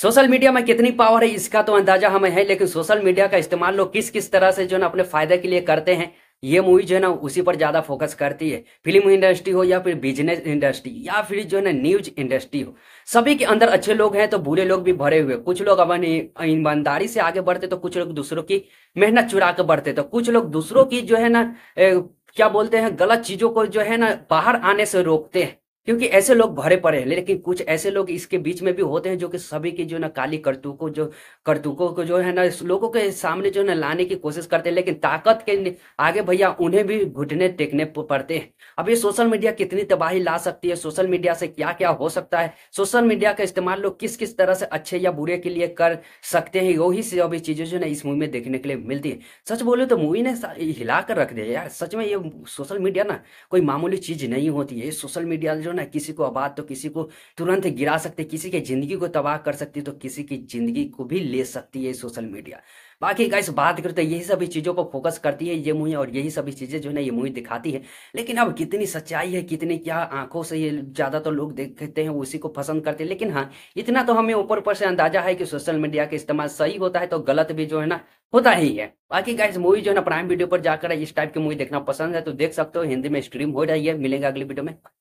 social media में कितनी power है इसका तो अंदाजा हमें है लेकिन सोशल मीडिया का इस्तेमाल लोग किस किस तरह से जो ना अपने फायदे के लिए करते हैं ये मूवी जो है ना उसी पर ज्यादा फोकस करती है फिल्म इंडस्ट्री हो या फिर बिजनेस इंडस्ट्री या फिर जो है ना न्यूज इंडस्ट्री हो सभी के अंदर अच्छे लोग हैं तो बुरे लोग भी भरे हुए कुछ लोग अपनी ईमानदारी से आगे बढ़ते तो कुछ लोग दूसरों की मेहनत चुरा कर बढ़ते तो कुछ लोग दूसरों की जो है ना क्या बोलते हैं गलत चीजों को जो है ना बाहर आने से रोकते हैं क्योंकि ऐसे लोग भरे पड़े हैं लेकिन कुछ ऐसे लोग इसके बीच में भी होते हैं जो कि सभी की जो ना काली को जो करतूकों को जो है ना लोगों के सामने जो ना लाने की कोशिश करते हैं लेकिन ताकत के आगे भैया उन्हें भी घुटने टेकने पड़ते हैं अब ये सोशल मीडिया कितनी तबाही ला सकती है सोशल मीडिया से क्या क्या हो सकता है सोशल मीडिया का इस्तेमाल लोग किस किस तरह से अच्छे या बुरे के लिए कर सकते हैं वही सभी चीजें जो ना इस मूवी में देखने के लिए मिलती है सच बोले तो मूवी ने हिला कर रख दिया यार सच में ये सोशल मीडिया ना कोई मामूली चीज नहीं होती है सोशल मीडिया जो ना किसी को आबाद तो किसी को तुरंत गिरा सकते किसी के जिंदगी को तबाह कर सकती तो किसी की जिंदगी को भी ले सकती है सोशल मीडिया बाकी गाइस बात करते तो यही सभी चीज़ों को फोकस करती है ये मूवी और यही सभी चीज़ें जो है ना ये मूवी दिखाती है लेकिन अब कितनी सच्चाई है कितनी क्या आंखों से ये ज़्यादा तो लोग देखते हैं उसी को पसंद करते हैं लेकिन हाँ इतना तो हमें ऊपर ऊपर से अंदाजा है कि सोशल मीडिया का इस्तेमाल सही होता है तो गलत भी जो है ना होता ही है बाकी गाइस मूवी जो है ना प्राइम वीडियो पर जाकर इस टाइप की मूवी देखना पसंद है तो देख सकते हो हिंदी में स्ट्रीम हो रही है मिलेंगे अगली वीडियो में